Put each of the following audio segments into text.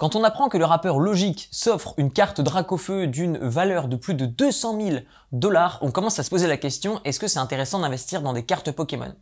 Quand on apprend que le rappeur Logic s'offre une carte Dracofeu d'une valeur de plus de 200 000 dollars, on commence à se poser la question est-ce que c'est intéressant d'investir dans des cartes Pokémon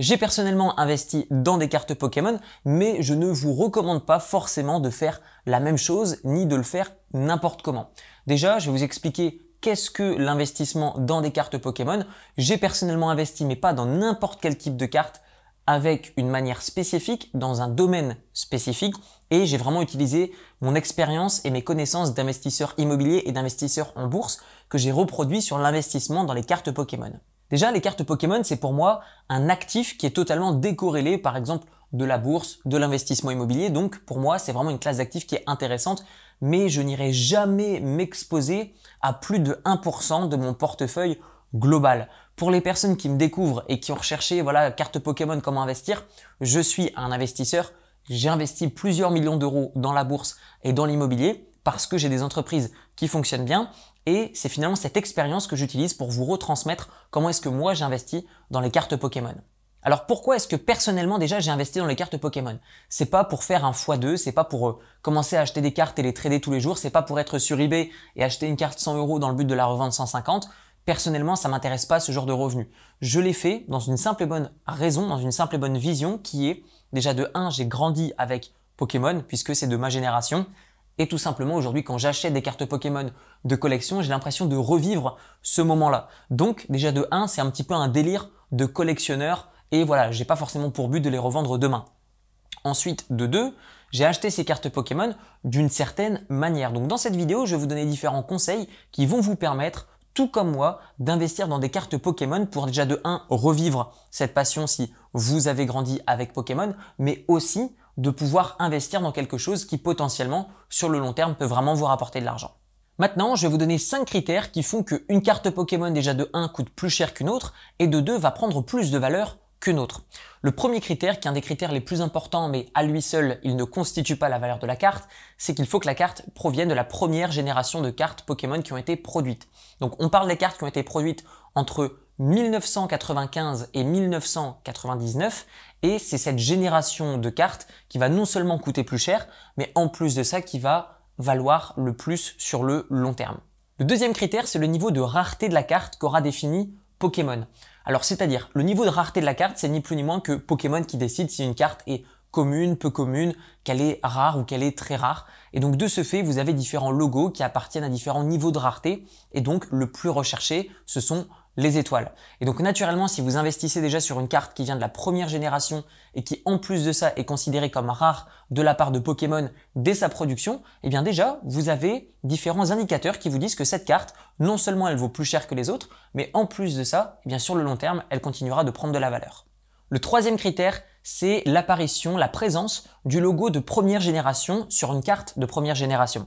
J'ai personnellement investi dans des cartes Pokémon, mais je ne vous recommande pas forcément de faire la même chose ni de le faire n'importe comment. Déjà, je vais vous expliquer qu'est-ce que l'investissement dans des cartes Pokémon. J'ai personnellement investi, mais pas dans n'importe quel type de carte avec une manière spécifique, dans un domaine spécifique, et j'ai vraiment utilisé mon expérience et mes connaissances d'investisseur immobilier et d'investisseur en bourse que j'ai reproduit sur l'investissement dans les cartes Pokémon. Déjà, les cartes Pokémon, c'est pour moi un actif qui est totalement décorrélé, par exemple, de la bourse, de l'investissement immobilier. Donc, pour moi, c'est vraiment une classe d'actifs qui est intéressante, mais je n'irai jamais m'exposer à plus de 1% de mon portefeuille global. Pour les personnes qui me découvrent et qui ont recherché, voilà, carte Pokémon, comment investir, je suis un investisseur j'ai investi plusieurs millions d'euros dans la bourse et dans l'immobilier parce que j'ai des entreprises qui fonctionnent bien et c'est finalement cette expérience que j'utilise pour vous retransmettre comment est-ce que moi j'investis dans les cartes Pokémon. Alors pourquoi est-ce que personnellement déjà j'ai investi dans les cartes Pokémon C'est pas pour faire un x2, c'est pas pour euh, commencer à acheter des cartes et les trader tous les jours, c'est pas pour être sur eBay et acheter une carte 100 euros dans le but de la revendre 150. Personnellement, ça m'intéresse pas ce genre de revenus Je l'ai fait dans une simple et bonne raison, dans une simple et bonne vision qui est déjà de 1, j'ai grandi avec Pokémon puisque c'est de ma génération. Et tout simplement aujourd'hui quand j'achète des cartes Pokémon de collection, j'ai l'impression de revivre ce moment-là. Donc déjà de 1, c'est un petit peu un délire de collectionneur et voilà, j'ai pas forcément pour but de les revendre demain. Ensuite de 2, j'ai acheté ces cartes Pokémon d'une certaine manière. Donc dans cette vidéo, je vais vous donner différents conseils qui vont vous permettre tout comme moi, d'investir dans des cartes Pokémon pour déjà de 1 revivre cette passion si vous avez grandi avec Pokémon, mais aussi de pouvoir investir dans quelque chose qui potentiellement, sur le long terme, peut vraiment vous rapporter de l'argent. Maintenant, je vais vous donner 5 critères qui font qu'une carte Pokémon déjà de 1 coûte plus cher qu'une autre et de 2 va prendre plus de valeur le premier critère, qui est un des critères les plus importants, mais à lui seul, il ne constitue pas la valeur de la carte, c'est qu'il faut que la carte provienne de la première génération de cartes Pokémon qui ont été produites. Donc on parle des cartes qui ont été produites entre 1995 et 1999, et c'est cette génération de cartes qui va non seulement coûter plus cher, mais en plus de ça qui va valoir le plus sur le long terme. Le deuxième critère, c'est le niveau de rareté de la carte qu'aura défini Pokémon. Alors c'est-à-dire, le niveau de rareté de la carte, c'est ni plus ni moins que Pokémon qui décide si une carte est commune, peu commune, qu'elle est rare ou qu'elle est très rare. Et donc de ce fait, vous avez différents logos qui appartiennent à différents niveaux de rareté. Et donc le plus recherché, ce sont les étoiles. Et donc naturellement, si vous investissez déjà sur une carte qui vient de la première génération et qui en plus de ça est considérée comme rare de la part de Pokémon dès sa production, eh bien déjà, vous avez différents indicateurs qui vous disent que cette carte, non seulement elle vaut plus cher que les autres, mais en plus de ça, eh bien sur le long terme, elle continuera de prendre de la valeur. Le troisième critère, c'est l'apparition, la présence du logo de première génération sur une carte de première génération.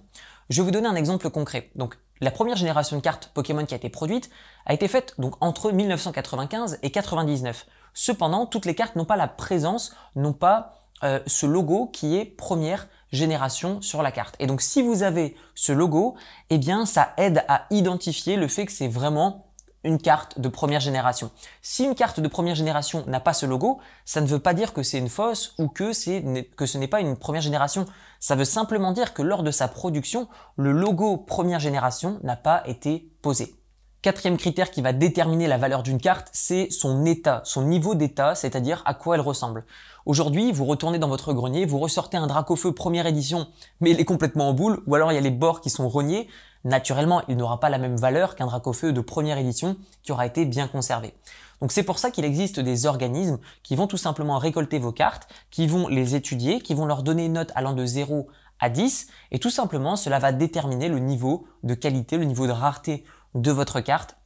Je vais vous donner un exemple concret. Donc la première génération de cartes Pokémon qui a été produite a été faite donc entre 1995 et 99. Cependant, toutes les cartes n'ont pas la présence, n'ont pas euh, ce logo qui est première génération sur la carte. Et donc si vous avez ce logo, eh bien ça aide à identifier le fait que c'est vraiment une carte de première génération. Si une carte de première génération n'a pas ce logo, ça ne veut pas dire que c'est une fausse ou que, que ce n'est pas une première génération. Ça veut simplement dire que lors de sa production, le logo première génération n'a pas été posé. Quatrième critère qui va déterminer la valeur d'une carte, c'est son état, son niveau d'état, c'est-à-dire à quoi elle ressemble. Aujourd'hui, vous retournez dans votre grenier, vous ressortez un Dracofeu première édition, mais il est complètement en boule, ou alors il y a les bords qui sont rognés, naturellement, il n'aura pas la même valeur qu'un Dracofeu de première édition qui aura été bien conservé. Donc c'est pour ça qu'il existe des organismes qui vont tout simplement récolter vos cartes, qui vont les étudier, qui vont leur donner une note allant de 0 à 10, et tout simplement cela va déterminer le niveau de qualité, le niveau de rareté de votre carte,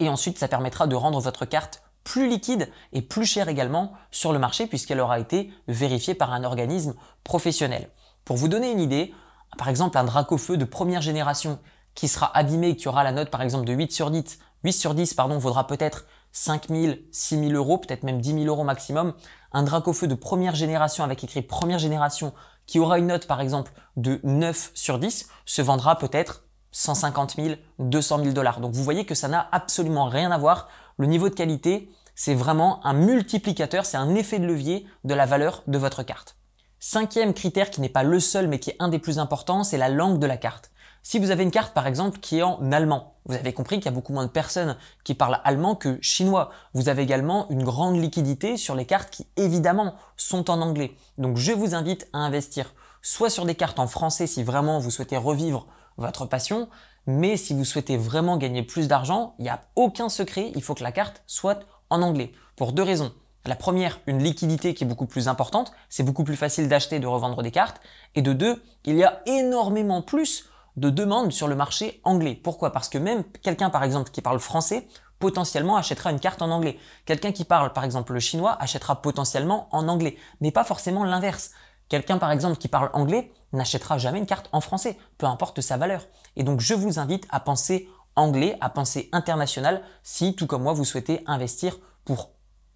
et ensuite ça permettra de rendre votre carte plus liquide et plus chère également sur le marché puisqu'elle aura été vérifiée par un organisme professionnel. Pour vous donner une idée, par exemple un Dracofeu de première génération qui sera abîmé, qui aura la note par exemple de 8 sur 10, 8 sur 10 pardon, vaudra peut-être 5 000, 6 000 euros, peut-être même 10 000 euros maximum. Un Dracofeu de première génération avec écrit première génération qui aura une note par exemple de 9 sur 10 se vendra peut-être 150 000, 200 000 dollars. Donc vous voyez que ça n'a absolument rien à voir. Le niveau de qualité, c'est vraiment un multiplicateur, c'est un effet de levier de la valeur de votre carte. Cinquième critère qui n'est pas le seul mais qui est un des plus importants, c'est la langue de la carte. Si vous avez une carte par exemple qui est en allemand, vous avez compris qu'il y a beaucoup moins de personnes qui parlent allemand que chinois. Vous avez également une grande liquidité sur les cartes qui évidemment sont en anglais. Donc je vous invite à investir soit sur des cartes en français si vraiment vous souhaitez revivre votre passion, mais si vous souhaitez vraiment gagner plus d'argent, il n'y a aucun secret, il faut que la carte soit en anglais. Pour deux raisons. La première, une liquidité qui est beaucoup plus importante, c'est beaucoup plus facile d'acheter et de revendre des cartes. Et de deux, il y a énormément plus de demandes sur le marché anglais. Pourquoi Parce que même quelqu'un par exemple qui parle français potentiellement achètera une carte en anglais. Quelqu'un qui parle par exemple le chinois achètera potentiellement en anglais, mais pas forcément l'inverse. Quelqu'un par exemple qui parle anglais n'achètera jamais une carte en français, peu importe sa valeur. Et donc je vous invite à penser anglais, à penser international si tout comme moi vous souhaitez investir pour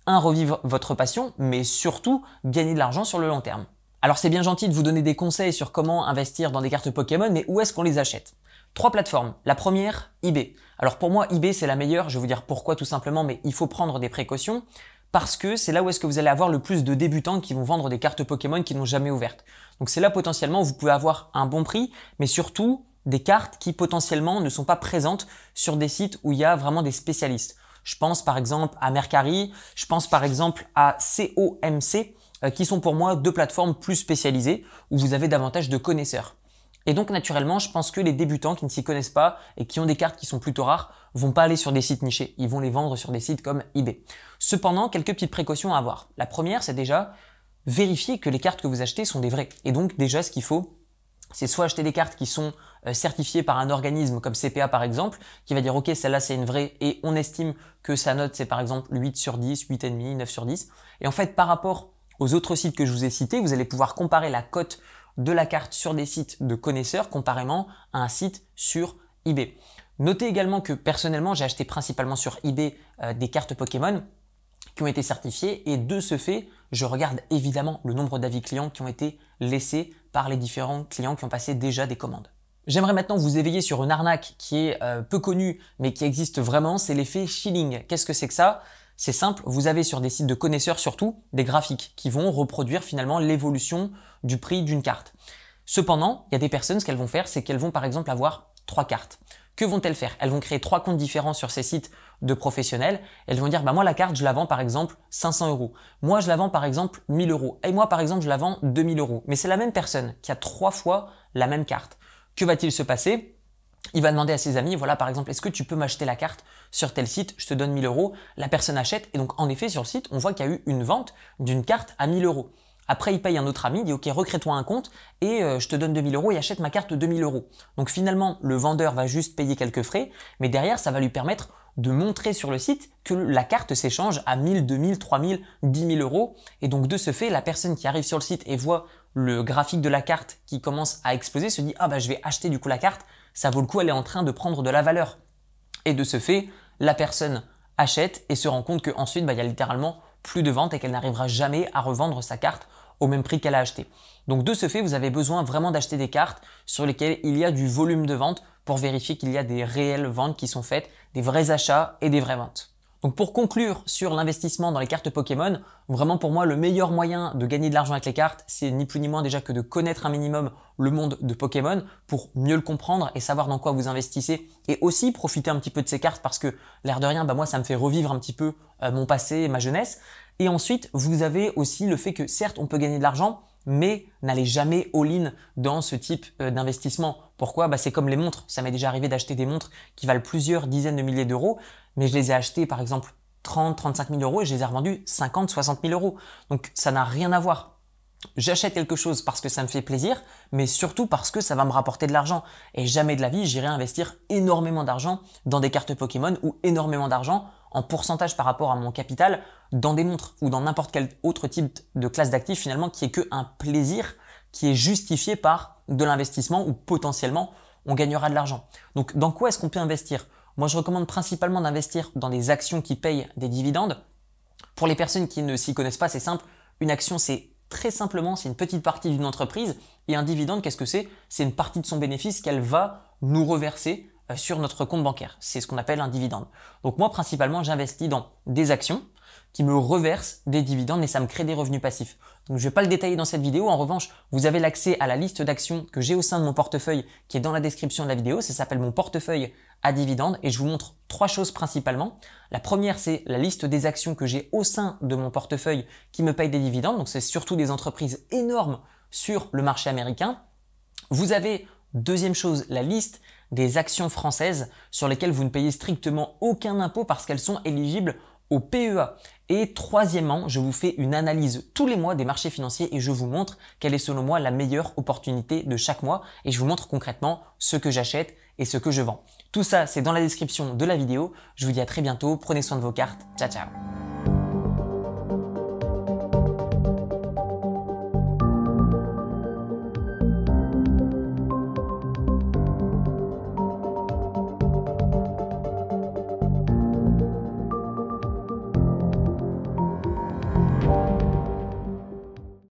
un, revivre votre passion, mais surtout gagner de l'argent sur le long terme. Alors c'est bien gentil de vous donner des conseils sur comment investir dans des cartes Pokémon, mais où est-ce qu'on les achète Trois plateformes. La première, eBay. Alors pour moi, eBay c'est la meilleure, je vais vous dire pourquoi tout simplement, mais il faut prendre des précautions parce que c'est là où est-ce que vous allez avoir le plus de débutants qui vont vendre des cartes Pokémon qui n'ont jamais ouvertes. Donc c'est là potentiellement où vous pouvez avoir un bon prix, mais surtout des cartes qui potentiellement ne sont pas présentes sur des sites où il y a vraiment des spécialistes. Je pense par exemple à Mercari, je pense par exemple à COMC, euh, qui sont pour moi deux plateformes plus spécialisées où vous avez davantage de connaisseurs. Et donc naturellement, je pense que les débutants qui ne s'y connaissent pas et qui ont des cartes qui sont plutôt rares vont pas aller sur des sites nichés, ils vont les vendre sur des sites comme eBay. Cependant, quelques petites précautions à avoir. La première, c'est déjà vérifier que les cartes que vous achetez sont des vraies. Et donc déjà, ce qu'il faut, c'est soit acheter des cartes qui sont euh, certifiées par un organisme comme CPA par exemple, qui va dire ok celle-là c'est une vraie et on estime que sa note c'est par exemple 8 sur 10, 8,5, 9 sur 10. Et en fait par rapport aux autres sites que je vous ai cités, vous allez pouvoir comparer la cote de la carte sur des sites de connaisseurs comparément à un site sur eBay. Notez également que personnellement j'ai acheté principalement sur eBay euh, des cartes Pokémon qui ont été certifiées et de ce fait je regarde évidemment le nombre d'avis clients qui ont été laissés par les différents clients qui ont passé déjà des commandes. J'aimerais maintenant vous éveiller sur une arnaque qui est euh, peu connue mais qui existe vraiment, c'est l'effet shilling. Qu'est-ce que c'est que ça C'est simple, vous avez sur des sites de connaisseurs surtout des graphiques qui vont reproduire finalement l'évolution du prix d'une carte. Cependant, il y a des personnes, ce qu'elles vont faire, c'est qu'elles vont par exemple avoir trois cartes. Que vont-elles faire Elles vont créer trois comptes différents sur ces sites de professionnels. Elles vont dire, bah moi la carte, je la vends par exemple 500 euros. Moi, je la vends par exemple 1000 euros. Et moi, par exemple, je la vends 2000 euros. Mais c'est la même personne qui a trois fois la même carte. Que va-t-il se passer il va demander à ses amis, voilà par exemple, est-ce que tu peux m'acheter la carte sur tel site Je te donne 1000 euros. La personne achète et donc en effet sur le site, on voit qu'il y a eu une vente d'une carte à 1000 euros. Après, il paye un autre ami, il dit ok, recrée-toi un compte et euh, je te donne 2000 euros et achète ma carte 2000 euros. Donc finalement, le vendeur va juste payer quelques frais, mais derrière, ça va lui permettre de montrer sur le site que la carte s'échange à 1000, 2000, 3000, 10 000 euros. Et donc de ce fait, la personne qui arrive sur le site et voit le graphique de la carte qui commence à exploser se dit ah bah je vais acheter du coup la carte, ça vaut le coup, elle est en train de prendre de la valeur. Et de ce fait, la personne achète et se rend compte qu'ensuite, bah, il y a littéralement plus de vente et qu'elle n'arrivera jamais à revendre sa carte au même prix qu'elle a acheté. Donc de ce fait, vous avez besoin vraiment d'acheter des cartes sur lesquelles il y a du volume de vente pour vérifier qu'il y a des réelles ventes qui sont faites, des vrais achats et des vraies ventes. Donc pour conclure sur l'investissement dans les cartes Pokémon, vraiment pour moi le meilleur moyen de gagner de l'argent avec les cartes, c'est ni plus ni moins déjà que de connaître un minimum le monde de Pokémon pour mieux le comprendre et savoir dans quoi vous investissez et aussi profiter un petit peu de ces cartes parce que l'air de rien, bah moi ça me fait revivre un petit peu euh, mon passé et ma jeunesse. Et ensuite, vous avez aussi le fait que certes, on peut gagner de l'argent, mais n'allez jamais all-in dans ce type euh, d'investissement. Pourquoi bah, C'est comme les montres. Ça m'est déjà arrivé d'acheter des montres qui valent plusieurs dizaines de milliers d'euros, mais je les ai achetées par exemple 30, 35 000 euros et je les ai revendues 50, 60 000 euros. Donc ça n'a rien à voir. J'achète quelque chose parce que ça me fait plaisir, mais surtout parce que ça va me rapporter de l'argent. Et jamais de la vie, j'irai investir énormément d'argent dans des cartes Pokémon ou énormément d'argent en pourcentage par rapport à mon capital dans des montres ou dans n'importe quel autre type de classe d'actifs finalement qui est que un plaisir qui est justifié par de l'investissement ou potentiellement on gagnera de l'argent. Donc dans quoi est-ce qu'on peut investir Moi je recommande principalement d'investir dans des actions qui payent des dividendes. Pour les personnes qui ne s'y connaissent pas, c'est simple. Une action c'est très simplement c'est une petite partie d'une entreprise et un dividende qu'est-ce que c'est C'est une partie de son bénéfice qu'elle va nous reverser euh, sur notre compte bancaire. C'est ce qu'on appelle un dividende. Donc moi, principalement, j'investis dans des actions qui me reversent des dividendes et ça me crée des revenus passifs. Donc je ne vais pas le détailler dans cette vidéo. En revanche, vous avez l'accès à la liste d'actions que j'ai au sein de mon portefeuille qui est dans la description de la vidéo. Ça s'appelle mon portefeuille à dividendes et je vous montre trois choses principalement. La première, c'est la liste des actions que j'ai au sein de mon portefeuille qui me payent des dividendes. Donc c'est surtout des entreprises énormes sur le marché américain. Vous avez, deuxième chose, la liste des actions françaises sur lesquelles vous ne payez strictement aucun impôt parce qu'elles sont éligibles au PEA. Et troisièmement, je vous fais une analyse tous les mois des marchés financiers et je vous montre quelle est selon moi la meilleure opportunité de chaque mois et je vous montre concrètement ce que j'achète et ce que je vends. Tout ça, c'est dans la description de la vidéo. Je vous dis à très bientôt, prenez soin de vos cartes, ciao ciao